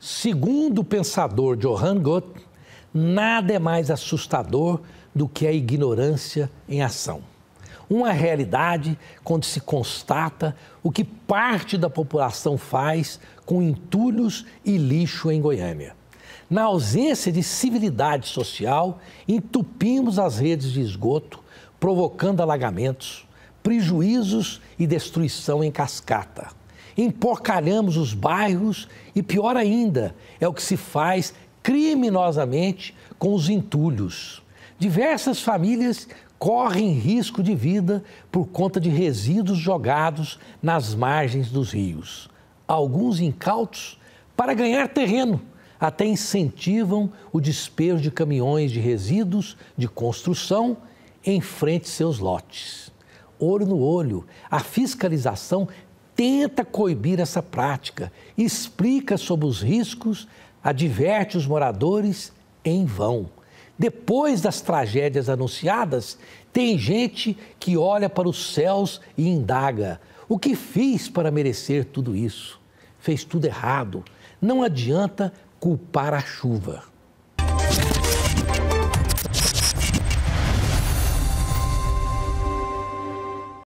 Segundo o pensador Johann Goethe, nada é mais assustador do que a ignorância em ação. Uma realidade quando se constata o que parte da população faz com entulhos e lixo em Goiânia. Na ausência de civilidade social, entupimos as redes de esgoto, provocando alagamentos, prejuízos e destruição em cascata. Empocalhamos os bairros e, pior ainda, é o que se faz criminosamente com os entulhos. Diversas famílias correm risco de vida por conta de resíduos jogados nas margens dos rios. Alguns incautos, para ganhar terreno, até incentivam o despejo de caminhões de resíduos de construção em frente aos seus lotes. Olho no olho, a fiscalização tenta coibir essa prática, explica sobre os riscos, adverte os moradores em vão. Depois das tragédias anunciadas, tem gente que olha para os céus e indaga: o que fiz para merecer tudo isso? Fez tudo errado. Não adianta culpar a chuva.